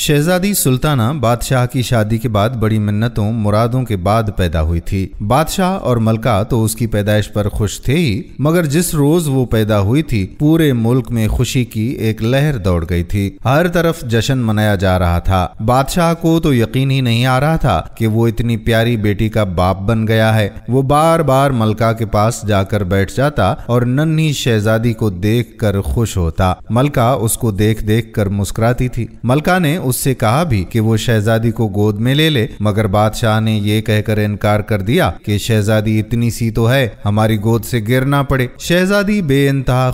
शहजादी सुल्ताना बादशाह की शादी के बाद बड़ी मन्नतों मुरादों के बाद पैदा हुई थी बादशाह और मलका तो उसकी पैदाइश पर खुश थे ही मगर जिस रोज वो पैदा हुई थी पूरे मुल्क में खुशी की एक लहर दौड़ गई थी हर तरफ जश्न मनाया जा रहा था बादशाह को तो यकीन ही नहीं आ रहा था कि वो इतनी प्यारी बेटी का बाप बन गया है वो बार बार मलका के पास जाकर बैठ जाता और नन्ही शहजादी को देख कर खुश होता मलका उसको देख देख कर मुस्कुराती थी मलका ने उससे कहा भी कि वो शहजादी को गोद में ले ले मगर बादशाह ने ये कहकर इनकार कर दिया कि शहजादी इतनी सी तो है हमारी गोद से गिर ना पड़े शहजादी बे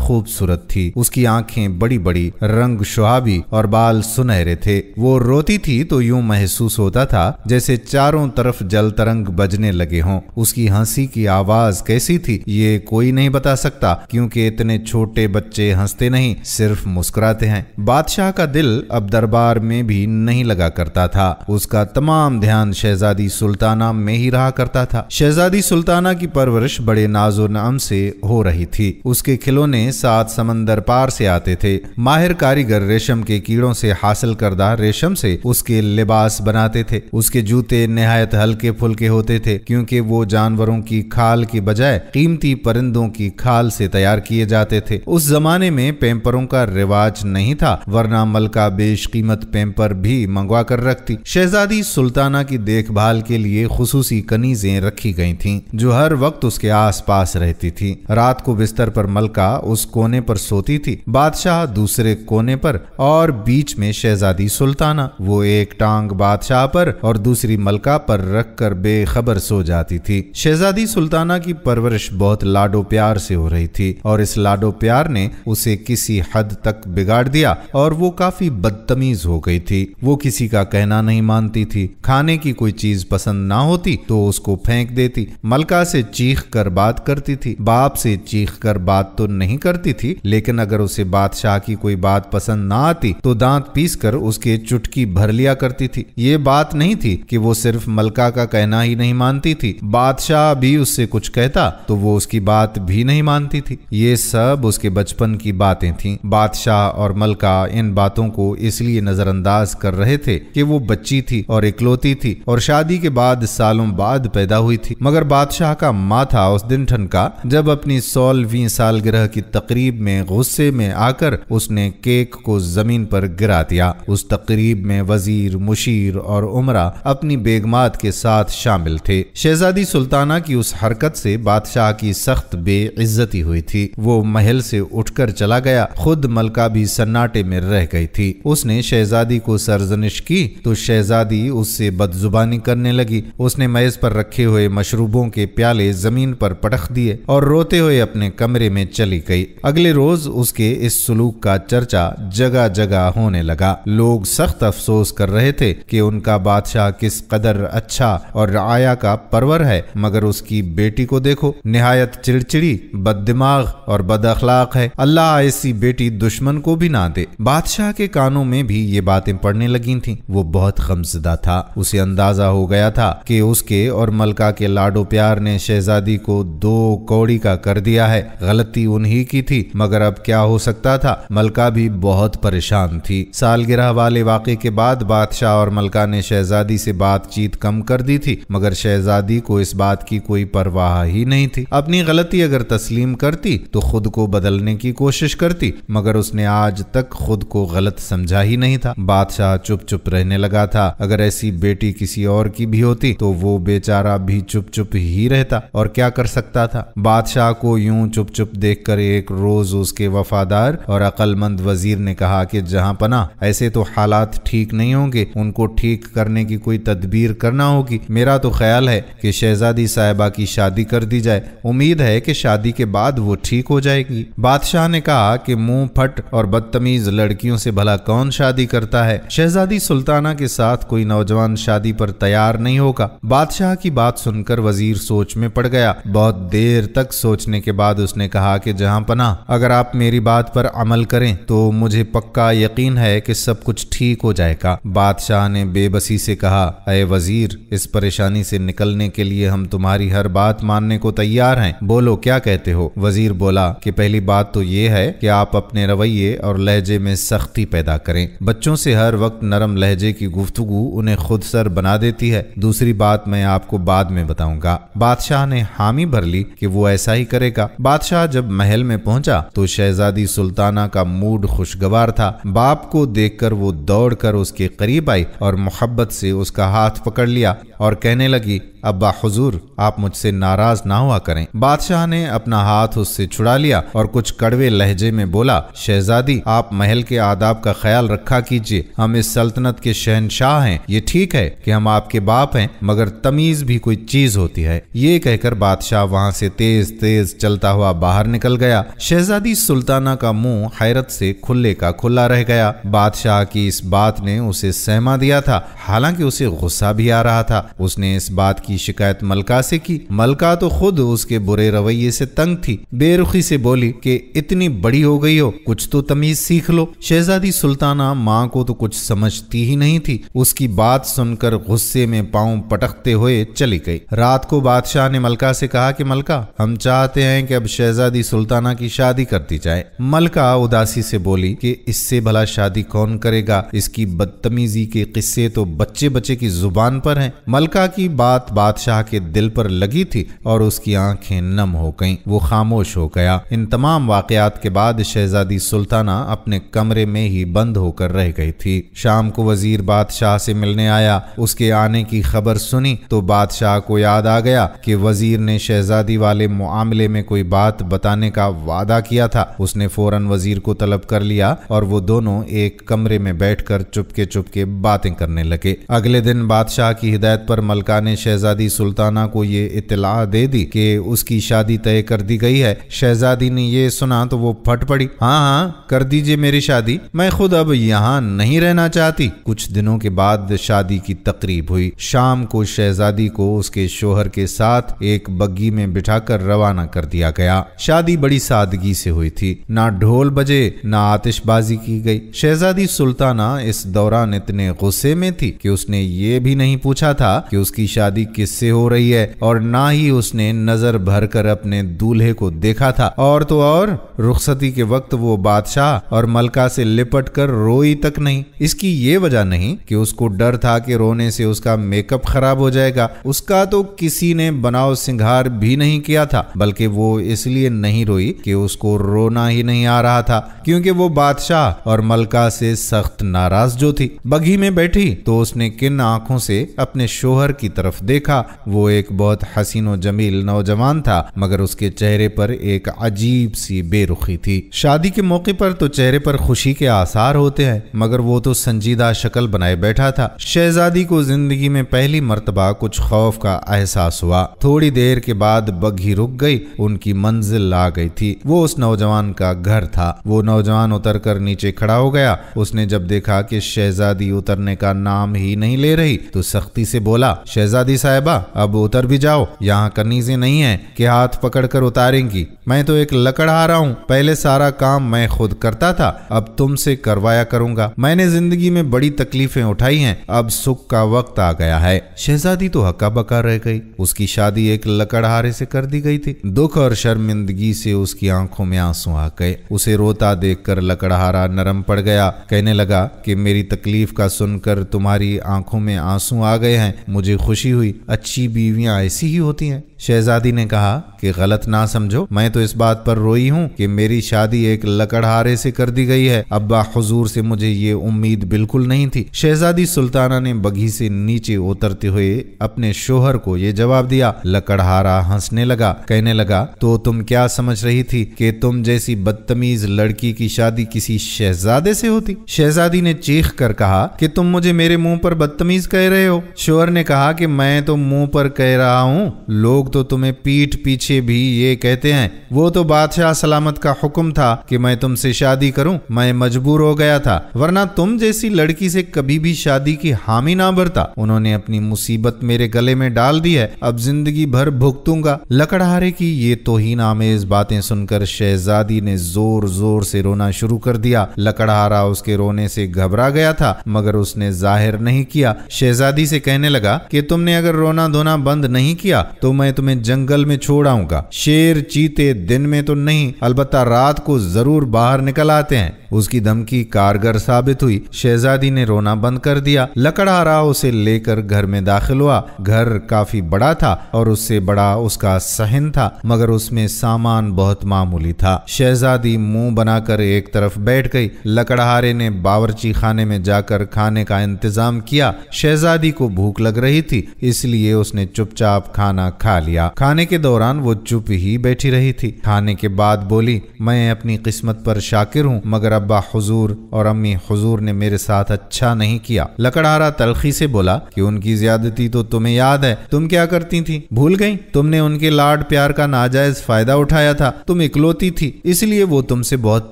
खूबसूरत थी उसकी आंखें बड़ी बड़ी रंग सुहाबी और बाल सुनहरे थे वो रोती थी तो यूं महसूस होता था जैसे चारों तरफ जल तरंग बजने लगे हों उसकी हंसी की आवाज कैसी थी ये कोई नहीं बता सकता क्योंकि इतने छोटे बच्चे हंसते नहीं सिर्फ मुस्कुराते हैं बादशाह का दिल अब दरबार में भी नहीं लगा करता था उसका तमाम ध्यान शहजादी सुल्ताना में ही रहा करता था शहजादी सुल्ताना की परवरिश बड़े नाजो नाम से हो रही थी उसके खिलौने सात समंदर पार से आते थे माहिर कारीगर रेशम के कीड़ों से हासिल करदा रेशम से उसके लिबास बनाते थे उसके जूते नहायत हल्के फुलके होते थे क्योंकि वो जानवरों की खाल की बजाय कीमती परिंदों की खाल से तैयार किए जाते थे उस जमाने में पेम्परों का रिवाज नहीं था वरना मलका बेश कीमत पेम्पर पर भी मंगवा कर रखती शहजादी सुल्ताना की देखभाल के लिए खसूसी कनीजें रखी गई थीं जो हर वक्त उसके आसपास रहती थी रात को बिस्तर पर मलका उस कोने पर सोती थी बादशाह दूसरे कोने पर और बीच में शहजादी सुल्ताना वो एक टांग बादशाह पर और दूसरी मलका पर रख कर बेखबर सो जाती थी शहजादी सुल्ताना की परवरिश बहुत लाडो प्यार से हो रही थी और इस लाडो प्यार ने उसे किसी हद तक बिगाड़ दिया और वो काफी बदतमीज हो गई थी वो किसी का कहना नहीं मानती थी खाने की कोई चीज पसंद ना होती तो उसको फेंक देती मलका से चीख कर बात करती थी बाप से चीख कर बात तो नहीं करती थी लेकिन अगर उसे बादशाह की कोई बात पसंद ना आती तो दांत पीस कर उसके चुटकी भर लिया करती थी ये बात नहीं थी कि वो सिर्फ मलका का कहना ही नहीं मानती थी बादशाह भी उससे कुछ कहता तो वो उसकी बात भी नहीं मानती थी ये सब उसके बचपन की बातें थी बादशाह और मलका इन बातों को इसलिए नजरअंदाज अंदाज कर रहे थे कि वो बच्ची थी और इकलौती थी और शादी के बाद सालों बाद पैदा हुई थी मगर बादशाह का माथा उस दिन ठनका जब अपनी सोलहवीं सालगिरह की तकरीब में गुस्से में आकर उसने केक को जमीन पर गिरा दिया उस तकरीब में वजीर मुशीर और उमरा अपनी बेगमात के साथ शामिल थे शहजादी सुल्ताना की उस हरकत से बादशाह की सख्त बेइज्जती हुई थी वो महल से उठकर चला गया खुद मलका भी सन्नाटे में रह गई थी उसने शहजादी शहजादी को सरजनिश की तो शहजादी उससे बदजुबानी करने लगी उसने मेज पर रखे हुए मशरूबों के प्याले जमीन पर पटख दिए और रोते हुए अपने कमरे में चली गई अगले रोज उसके इस सलूक का चर्चा जगह जगह होने लगा लोग सख्त अफसोस कर रहे थे कि उनका बादशाह किस कदर अच्छा और आया का परवर है मगर उसकी बेटी को देखो नहायत चिड़चिड़ी बददिमाग और अखलाक है अल्लाह ऐसी बेटी दुश्मन को भी ना दे बादशाह के कानों में भी ये बात बातें पढ़ने लगी थी वो बहुत गमजदा था उसे अंदाजा हो गया था कि उसके और मलका के लाडो प्यार ने शहजादी को दो कौड़ी का कर दिया है गलती उन्हीं की थी मगर अब क्या हो सकता था मलका भी बहुत परेशान थी सालगिरह वाले वाक के बाद बादशाह और मलका ने शहजादी से बातचीत कम कर दी थी मगर शहजादी को इस बात की कोई परवाह ही नहीं थी अपनी गलती अगर तस्लीम करती तो खुद को बदलने की कोशिश करती मगर उसने आज तक खुद को गलत समझा ही नहीं था बादशाह चुप चुप रहने लगा था अगर ऐसी बेटी किसी और की भी होती तो वो बेचारा भी चुप चुप ही रहता और क्या कर सकता था बादशाह को यूं चुप चुप देख एक रोज उसके वफादार और अकलमंद वजीर ने कहा कि जहां पना ऐसे तो हालात ठीक नहीं होंगे उनको ठीक करने की कोई तदबीर करना होगी मेरा तो ख्याल है कि शहजादी साहिबा की शादी कर दी जाए उम्मीद है कि शादी के बाद वो ठीक हो जाएगी बादशाह ने कहा कि मुंह फट और बदतमीज लड़कियों से भला कौन शादी करता है है शहजादी सुल्ताना के साथ कोई नौजवान शादी पर तैयार नहीं होगा बादशाह की बात सुनकर वजीर सोच में पड़ गया बहुत देर तक सोचने के बाद उसने कहा कि जहां पना अगर आप मेरी बात पर अमल करें तो मुझे पक्का यकीन है कि सब कुछ ठीक हो जाएगा बादशाह ने बेबसी से कहा अये वजीर इस परेशानी से निकलने के लिए हम तुम्हारी हर बात मानने को तैयार हैं बोलो क्या कहते हो वजीर बोला कि पहली बात तो ये है कि आप अपने रवैये और लहजे में सख्ती पैदा करें बच्चों से हर वक्त नरम लहजे की गुफ्तगु उन्हें खुद सर बना देती है दूसरी बात मैं आपको बाद में बताऊंगा बादशाह ने हामी भर ली कि वो ऐसा ही करेगा बादशाह जब महल में पहुंचा तो शहजादी सुल्ताना का मूड खुशगवार था बाप को देखकर वो दौड़कर उसके करीब आई और मोहब्बत से उसका हाथ पकड़ लिया और कहने लगी अब्बा हुजूर आप मुझसे नाराज ना हुआ करें बादशाह ने अपना हाथ उससे छुड़ा लिया और कुछ कड़वे लहजे में बोला शहजादी आप महल के आदाब का ख्याल रखा कीजिए हम इस सल्तनत के शहनशाह हैं ये ठीक है कि हम आपके बाप हैं मगर तमीज भी कोई चीज होती है ये कहकर बादशाह वहां से तेज तेज चलता हुआ बाहर निकल गया शहजादी सुल्ताना का मुंह हैरत से खुले का खुला रह गया बादशाह की इस बात ने उसे सहमा दिया था हालांकि उसे गुस्सा भी आ रहा था उसने इस बात की शिकायत मलका से की मलका तो खुद उसके बुरे रवैये से तंग थी बेरुखी से बोली कि इतनी बड़ी हो गई हो कुछ तो तमीज सीख लो शहजादी सुल्ताना माँ को तो कुछ समझती ही नहीं थी उसकी बात सुनकर गुस्से में पाँव पटकते हुए चली गई रात को बादशाह ने मलका से कहा कि मलका हम चाहते हैं कि अब शहजादी सुल्ताना की शादी कर दी जाए मलका उदासी से बोली कि इससे भला शादी कौन करेगा इसकी बदतमीजी के किस्से तो बच्चे बच्चे की जुबान पर हैं मलका की बात बादशाह के दिल पर लगी थी और उसकी आंखें नम हो गईं वो खामोश हो गया इन तमाम वाकयात के बाद शहजादी सुल्ताना अपने कमरे में ही बंद होकर रह गई थी थी शाम को वजीर बादशाह से मिलने आया उसके आने की खबर सुनी तो बादशाह को याद आ गया कि वजीर ने शहजादी वाले मामले में कोई बात बताने का वादा किया था उसने फौरन वजीर को तलब कर लिया और वो दोनों एक कमरे में बैठकर चुपके चुपके बातें करने लगे अगले दिन बादशाह की हिदायत पर मलका ने शहजादी सुल्ताना को ये इतला दे दी कि उसकी शादी तय कर दी गई है शहजादी ने ये सुना तो वो फट पड़ी हाँ हाँ कर दीजिए मेरी शादी मैं खुद अब यहाँ नहीं नहीं रहना चाहती कुछ दिनों के बाद शादी की तकरीब हुई शाम को शहजादी को उसके शोहर के साथ एक बग्गी में बिठाकर रवाना कर दिया गया शादी बड़ी सादगी से हुई थी ना ढोल बजे ना आतिशबाजी की गई शहजादी सुल्ताना इस दौरान इतने गुस्से में थी कि उसने ये भी नहीं पूछा था कि उसकी शादी किससे हो रही है और ना ही उसने नजर भर कर अपने दूल्हे को देखा था और तो और रुखसती के वक्त वो बादशाह और मलका से लिपट कर रोई तक नहीं नहीं इसकी ये वजह नहीं कि उसको डर था कि रोने से उसका मेकअप खराब हो जाएगा उसका तो किसी ने बनाव सिंगार भी नहीं किया था बल्कि वो इसलिए नहीं रोई कि उसको रोना ही नहीं आ रहा था क्योंकि वो बादशाह और मलका से सख्त नाराज जो थी बगी में बैठी तो उसने किन आंखों से अपने शोहर की तरफ देखा वो एक बहुत हसीन जमील नौजवान था मगर उसके चेहरे पर एक अजीब सी बेरुखी थी शादी के मौके पर तो चेहरे पर खुशी के आसार होते हैं मगर वो तो संजीदा शक्ल बनाए बैठा था शहजादी को जिंदगी में पहली मरतबा कुछ खौफ का एहसास हुआ थोड़ी देर के बाद बग्घी रुक गई उनकी मंजिल आ गई थी वो उस नौजवान का घर था वो नौजवान उतर कर नीचे खड़ा हो गया उसने जब देखा कि शहजादी उतरने का नाम ही नहीं ले रही तो सख्ती से बोला शहजादी साहिबा अब उतर भी जाओ यहाँ कनीजे नहीं है कि हाथ पकड़ कर उतारेंगी मैं तो एक लकड़ हारा हूँ पहले सारा काम मैं खुद करता था अब तुमसे करवाया करूंगा मैं मैंने जिंदगी में बड़ी तकलीफें उठाई हैं अब सुख का वक्त आ गया है शहजादी तो हक्का बका रह गई उसकी शादी एक लकड़हारे से कर दी गई थी दुख और शर्मिंदगी से उसकी आंखों में आंसू आ गए उसे रोता देखकर लकड़हारा नरम पड़ गया कहने लगा कि मेरी तकलीफ का सुनकर तुम्हारी आंखों में आंसू आ गए हैं मुझे खुशी हुई अच्छी बीवियां ऐसी ही होती हैं शहजादी ने कहा कि गलत ना समझो मैं तो इस बात पर रोई हूँ कि मेरी शादी एक लकड़हारे से कर दी गई है अब्बा हजूर से मुझे ये उम्मीद बिल्कुल नहीं थी शहजादी सुल्ताना ने बगी से नीचे उतरते हुए अपने शोहर को ये जवाब दिया लकड़हारा हंसने लगा कहने लगा तो तुम क्या समझ रही थी कि तुम जैसी बदतमीज लड़की की शादी किसी शहजादे से होती शहजादी ने चीख कर कहा कि तुम मुझे मेरे मुंह पर बदतमीज कह रहे हो शोहर ने कहा कि मैं तो मुंह पर कह रहा हूँ लोग तो तुम्हें पीठ पीछे भी ये कहते हैं वो तो बादशाह सलामत का हुक्म था कि मैं तुमसे शादी करूं मैं मजबूर हो गया था वरना तुम जैसी लड़की से कभी भी शादी की हामी ना भरता उन्होंने अपनी मुसीबत मेरे गले में डाल दी है अब जिंदगी भर भुगतूंगा लकड़हारे की ये तो ही नामेज बातें सुनकर शहजादी ने जोर जोर से रोना शुरू कर दिया लकड़हारा उसके रोने से घबरा गया था मगर उसने जाहिर नहीं किया शहजादी से कहने लगा कि तुमने अगर रोना धोना बंद नहीं किया तो मैं तुम्हें जंगल में छोड़ आऊंगा शेर चीते दिन में तो नहीं अलबत्ता रात को जरूर बाहर निकल आते हैं उसकी धमकी कारगर साबित हुई शहजादी ने रोना बंद कर दिया लकड़ा उसे लेकर घर में दाखिल हुआ घर काफी बड़ा था और उससे बड़ा उसका सहन था मगर उसमें सामान बहुत मामूली था शहजादी मुंह बनाकर एक तरफ बैठ गई लकड़हारे ने बावरची खाने में जाकर खाने का इंतजाम किया शहजादी को भूख लग रही थी इसलिए उसने चुपचाप खाना खा लिया खाने के दौरान वो चुप ही बैठी रही थी खाने के बाद बोली मैं अपनी किस्मत पर शाकिर हूँ मगर अब्बा हजूर और अम्मी हजूर कपूर ने मेरे साथ अच्छा नहीं किया लकड़हारा तलखी से बोला कि उनकी ज्यादती तो तुम्हें याद है तुम क्या करती थी भूल गई तुमने उनके लाड प्यार का नाजायज फायदा उठाया था तुम इकलौती थी इसलिए वो तुमसे बहुत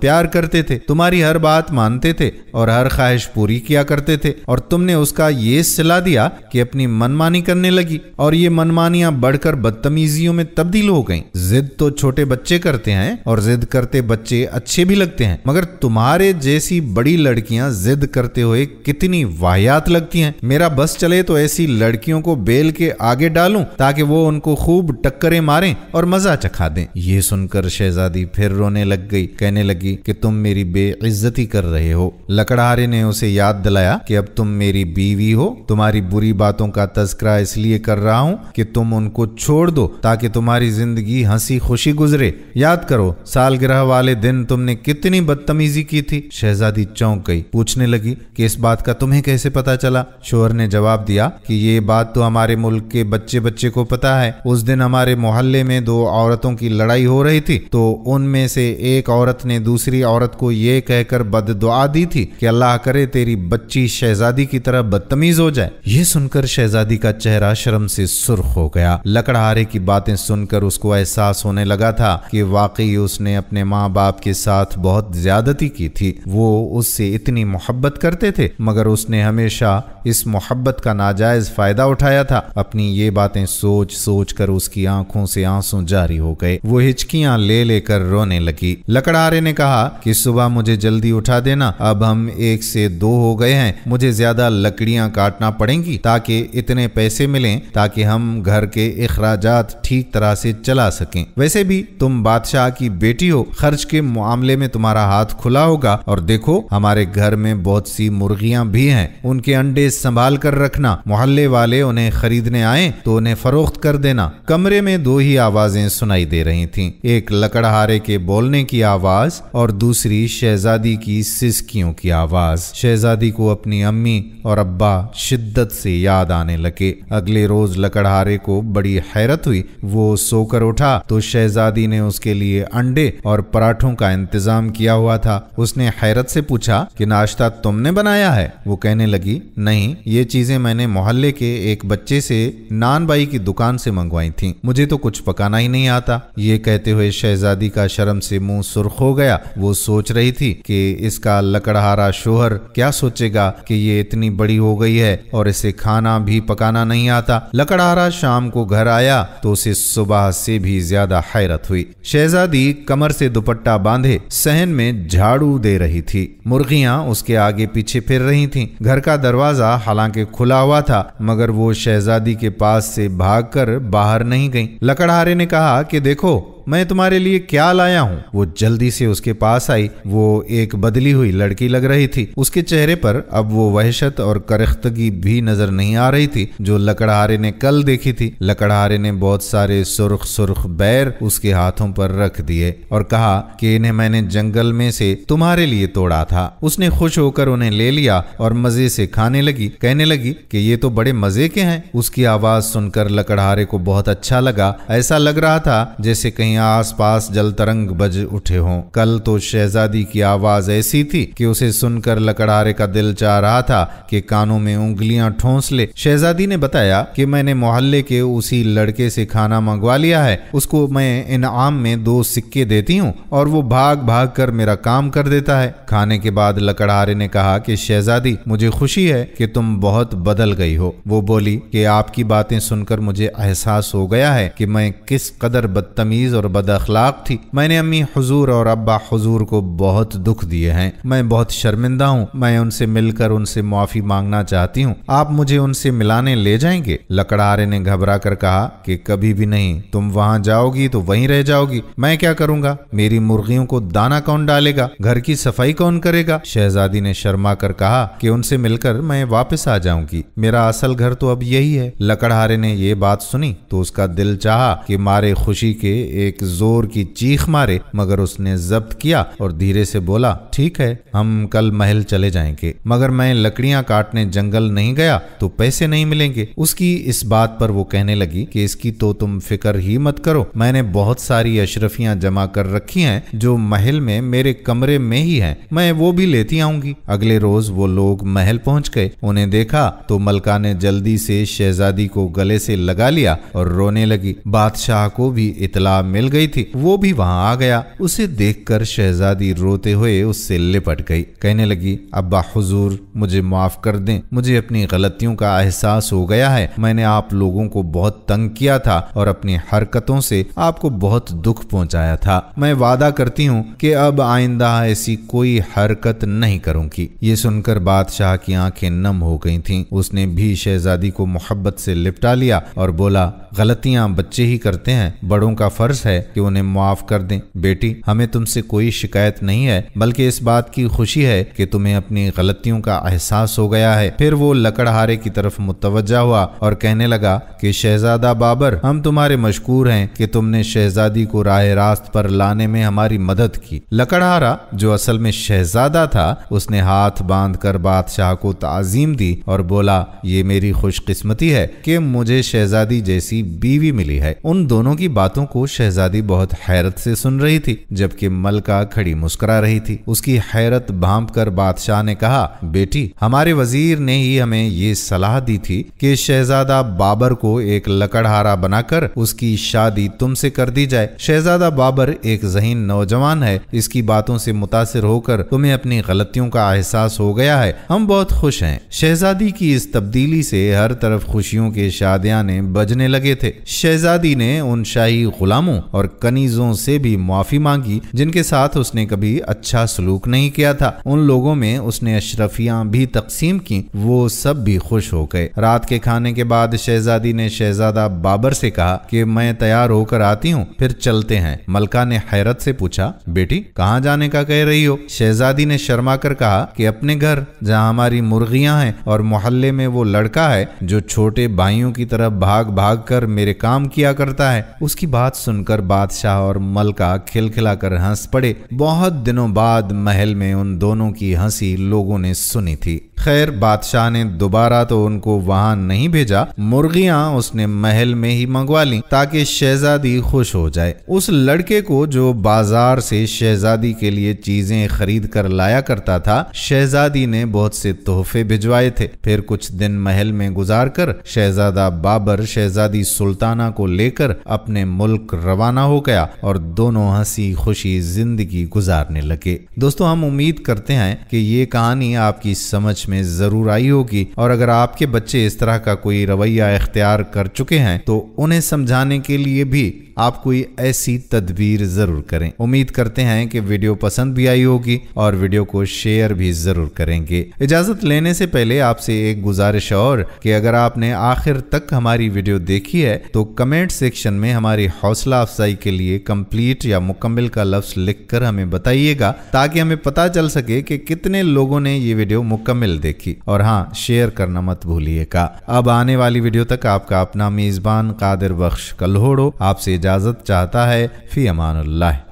प्यार करते थे तुम्हारी हर बात मानते थे और हर ख्वाहिश पूरी किया करते थे और तुमने उसका ये सलाह दिया कि अपनी मनमानी करने लगी और ये मनमानियां बढ़कर बदतमीजियों में तब्दील हो गई जिद तो छोटे बच्चे करते हैं और जिद करते बच्चे अच्छे भी लगते हैं मगर तुम्हारे जैसी बड़ी लड़कियां लड़कियां जिद करते हुए कितनी वाहियात लगती हैं मेरा बस चले तो ऐसी लड़कियों को बेल के आगे डालूं ताकि वो उनको खूब टक्करें मारें और मजा चखा दें ये सुनकर शहजादी फिर रोने लग गई कहने लगी कि तुम मेरी बेइज्जती कर रहे हो लकड़हारे ने उसे याद दिलाया कि अब तुम मेरी बीवी हो तुम्हारी बुरी बातों का तस्करा इसलिए कर रहा हूँ कि तुम उनको छोड़ दो ताकि तुम्हारी जिंदगी हंसी खुशी गुजरे याद करो सालगिरह वाले दिन तुमने कितनी बदतमीजी की थी शहजादी चौंक गई पूछने लगी कि इस बात का तुम्हें कैसे पता चला शोहर ने जवाब दिया कि ये बात तो हमारे मुल्क के बच्चे बच्चे को पता है उस दिन हमारे मोहल्ले में दो औरतों की लड़ाई हो रही थी तो उनमें से एक औरत ने दूसरी औरत को ये कहकर दुआ दी थी कि अल्लाह करे तेरी बच्ची शहजादी की तरह बदतमीज हो जाए ये सुनकर शहजादी का चेहरा शर्म से सुर्ख हो गया लकड़हारे की बातें सुनकर उसको एहसास होने लगा था कि वाकई उसने अपने माँ बाप के साथ बहुत ज्यादती की थी वो उससे इतनी इतनी मोहब्बत करते थे मगर उसने हमेशा इस मोहब्बत का नाजायज फायदा उठाया था अपनी ये बातें सोच सोच कर उसकी आंखों से आंसू जारी हो गए वो हिचकियां ले लेकर रोने लगी लकड़ारे ने कहा कि सुबह मुझे जल्दी उठा देना अब हम एक से दो हो गए हैं मुझे ज्यादा लकड़ियां काटना पड़ेंगी ताकि इतने पैसे मिले ताकि हम घर के अखराज ठीक तरह से चला सकें वैसे भी तुम बादशाह की बेटी हो खर्च के मामले में तुम्हारा हाथ खुला होगा और देखो हमारे घर घर में बहुत सी मुर्गियां भी हैं उनके अंडे संभाल कर रखना मोहल्ले वाले उन्हें खरीदने आए तो उन्हें फरोख्त कर देना कमरे में दो ही आवाजें सुनाई दे रही थीं एक लकड़हारे के बोलने की आवाज और दूसरी शहजादी की सिसकियों की आवाज शहजादी को अपनी अम्मी और अब्बा शिद्दत से याद आने लगे अगले रोज लकड़हारे को बड़ी हैरत हुई वो सोकर उठा तो शहजादी ने उसके लिए अंडे और पराठों का इंतजाम किया हुआ था उसने हैरत से पूछा कि ना नाश्ता तुमने बनाया है वो कहने लगी नहीं ये चीजें मैंने मोहल्ले के एक बच्चे से नान बाई की दुकान से मंगवाई थी मुझे तो कुछ पकाना ही नहीं आता ये कहते हुए शहजादी का शर्म से मुंह सुर्ख हो गया वो सोच रही थी कि इसका लकड़हारा शोहर क्या सोचेगा कि ये इतनी बड़ी हो गई है और इसे खाना भी पकाना नहीं आता लकड़हारा शाम को घर आया तो उसे सुबह से भी ज्यादा हैरत हुई शहजादी कमर से दुपट्टा बांधे सहन में झाड़ू दे रही थी मुर्गियां उसके आगे पीछे फिर रही थीं। घर का दरवाजा हालांकि खुला हुआ था मगर वो शहजादी के पास से भागकर बाहर नहीं गईं। लकड़हारे ने कहा कि देखो मैं तुम्हारे लिए क्या लाया हूँ वो जल्दी से उसके पास आई वो एक बदली हुई लड़की लग रही थी उसके चेहरे पर अब वो वहशत और करख्तगी भी नजर नहीं आ रही थी जो लकड़हारे ने कल देखी थी लकड़हारे ने बहुत सारे सुर्ख सुर्ख बैर उसके हाथों पर रख दिए और कहा कि इन्हें मैंने जंगल में से तुम्हारे लिए तोड़ा था उसने खुश होकर उन्हें ले लिया और मजे से खाने लगी कहने लगी कि ये तो बड़े मजे के हैं उसकी आवाज सुनकर लकड़हारे को बहुत अच्छा लगा ऐसा लग रहा था जैसे कहीं कहीं आसपास जल तरंग बज उठे हों कल तो शहजादी की आवाज ऐसी थी कि उसे सुनकर लकड़हारे का दिल चाह रहा था कि कानों में उंगलियां ठोंस ले शहजादी ने बताया कि मैंने मोहल्ले के उसी लड़के से खाना मंगवा लिया है उसको मैं इनाम में दो सिक्के देती हूँ और वो भाग भाग कर मेरा काम कर देता है खाने के बाद लकड़हारे ने कहा कि शहजादी मुझे खुशी है कि तुम बहुत बदल गई हो वो बोली कि आपकी बातें सुनकर मुझे एहसास हो गया है कि मैं किस कदर बदतमीज और और बद अखलाक थी मैंने अम्मी हजूर और अब्बा हजूर को बहुत दुख दिए हैं मैं बहुत शर्मिंदा हूँ मैं उनसे मिलकर उनसे मुआफ़ी मांगना चाहती हूँ आप मुझे उनसे मिलाने ले जाएंगे लकड़हारे ने घबरा कर कहा कि कभी भी नहीं तुम वहाँ जाओगी तो वहीं रह जाओगी मैं क्या करूँगा मेरी मुर्गियों को दाना कौन डालेगा घर की सफाई कौन करेगा शहजादी ने शर्मा कर कहा कि उनसे मिलकर मैं वापस आ जाऊंगी मेरा असल घर तो अब यही है लकड़हारे ने ये बात सुनी तो उसका दिल चाहा कि मारे खुशी के एक एक जोर की चीख मारे मगर उसने जब्त किया और धीरे से बोला ठीक है हम कल महल चले जाएंगे मगर मैं लकड़ियां काटने जंगल नहीं गया तो पैसे नहीं मिलेंगे उसकी इस बात पर वो कहने लगी कि इसकी तो तुम फिक्र ही मत करो मैंने बहुत सारी अशरफियां जमा कर रखी हैं जो महल में मेरे कमरे में ही हैं मैं वो भी लेती आऊंगी अगले रोज वो लोग महल पहुंच गए उन्हें देखा तो मलका ने जल्दी से शहजादी को गले से लगा लिया और रोने लगी बादशाह को भी इतला मिल मिल गई थी वो भी वहाँ आ गया उसे देखकर शहजादी रोते हुए उससे लिपट गई कहने लगी अब्बा हुजूर मुझे माफ कर दें मुझे अपनी गलतियों का एहसास हो गया है मैंने आप लोगों को बहुत तंग किया था और अपनी हरकतों से आपको बहुत दुख पहुंचाया था मैं वादा करती हूँ कि अब आइंदा ऐसी कोई हरकत नहीं करूंगी ये सुनकर बादशाह की आंखें नम हो गई थीं। उसने भी शहजादी को मोहब्बत से लिपटा लिया और बोला गलतियां बच्चे ही करते हैं बड़ों का फर्ज है है कि उन्हें मुआफ कर दें बेटी हमें तुमसे कोई शिकायत नहीं है बल्कि इस बात की खुशी है कि तुम्हें अपनी गलतियों का एहसास हो गया है फिर वो लकड़हारे की तरफ मुतवजा हुआ और कहने लगा कि शहजादा बाबर हम तुम्हारे मशकूर हैं कि तुमने शहजादी को राह रास्त पर लाने में हमारी मदद की लकड़हारा जो असल में शहजादा था उसने हाथ बांध कर बादशाह को ताजीम दी और बोला ये मेरी खुशकिस्मती है कि मुझे शहजादी जैसी बीवी मिली है उन दोनों की बातों को शहजादी शहजादी बहुत हैरत से सुन रही थी जबकि मलका खड़ी मुस्कुरा रही थी उसकी हैरत भाप कर बादशाह ने कहा बेटी हमारे वजीर ने ही हमें ये सलाह दी थी कि शहजादा बाबर को एक लकड़हारा बनाकर उसकी शादी तुमसे कर दी जाए शहजादा बाबर एक जहीन नौजवान है इसकी बातों से मुतासर होकर तुम्हें अपनी गलतियों का एहसास हो गया है हम बहुत खुश हैं शहजादी की इस तब्दीली से हर तरफ खुशियों के शादियाने बजने लगे थे शहजादी ने उन शाही गुलामों और कनीजों से भी माफी मांगी जिनके साथ उसने कभी अच्छा सलूक नहीं किया था उन लोगों में उसने अशरफिया भी तकसीम की वो सब भी खुश हो गए रात के खाने के बाद शहजादी ने शहजादा बाबर से कहा कि मैं तैयार होकर आती हूँ फिर चलते हैं मलका ने हैरत से पूछा बेटी कहाँ जाने का कह रही हो शहजादी ने शर्मा कर कहा कि अपने घर जहाँ हमारी मुर्गियाँ हैं और मोहल्ले में वो लड़का है जो छोटे भाइयों की तरफ भाग भाग कर मेरे काम किया करता है उसकी बात सुनकर सुनकर बादशाह और मलका खिलखिलाकर हंस पड़े बहुत दिनों बाद महल में उन दोनों की हंसी लोगों ने सुनी थी खैर बादशाह ने दोबारा तो उनको वहाँ नहीं भेजा मुर्गियाँ उसने महल में ही मंगवा ली ताकि शहजादी खुश हो जाए उस लड़के को जो बाजार से शहजादी के लिए चीजें खरीद कर लाया करता था शहजादी ने बहुत से तोहफे भिजवाए थे फिर कुछ दिन महल में गुजार कर शहजादा बाबर शहजादी सुल्ताना को लेकर अपने मुल्क रवाना हो गया और दोनों हंसी खुशी जिंदगी गुजारने लगे दोस्तों हम उम्मीद करते हैं कि ये कहानी आपकी समझ में में ज़रूर आई होगी और अगर आपके बच्चे इस तरह का कोई रवैया अख्तियार कर चुके हैं तो उन्हें समझाने के लिए भी आप कोई ऐसी तदबीर ज़रूर करें उम्मीद करते हैं कि वीडियो पसंद भी आई होगी और वीडियो को शेयर भी ज़रूर करेंगे इजाज़त लेने से पहले आपसे एक गुजारिश और कि अगर आपने आखिर तक हमारी वीडियो देखी है तो कमेंट सेक्शन में हमारी हौसला अफजाई के लिए कंप्लीट या मुकम्मल का लफ्ज़ लिखकर हमें बताइएगा ताकि हमें पता चल सके कि कितने लोगों ने ये वीडियो मुकम्मल देखी और हाँ शेयर करना मत भूलिएगा अब आने वाली वीडियो तक आपका अपना मेजबान कादिर बख्श कल्होड़ो आपसे इजाजत चाहता है फी अमानुल्लाह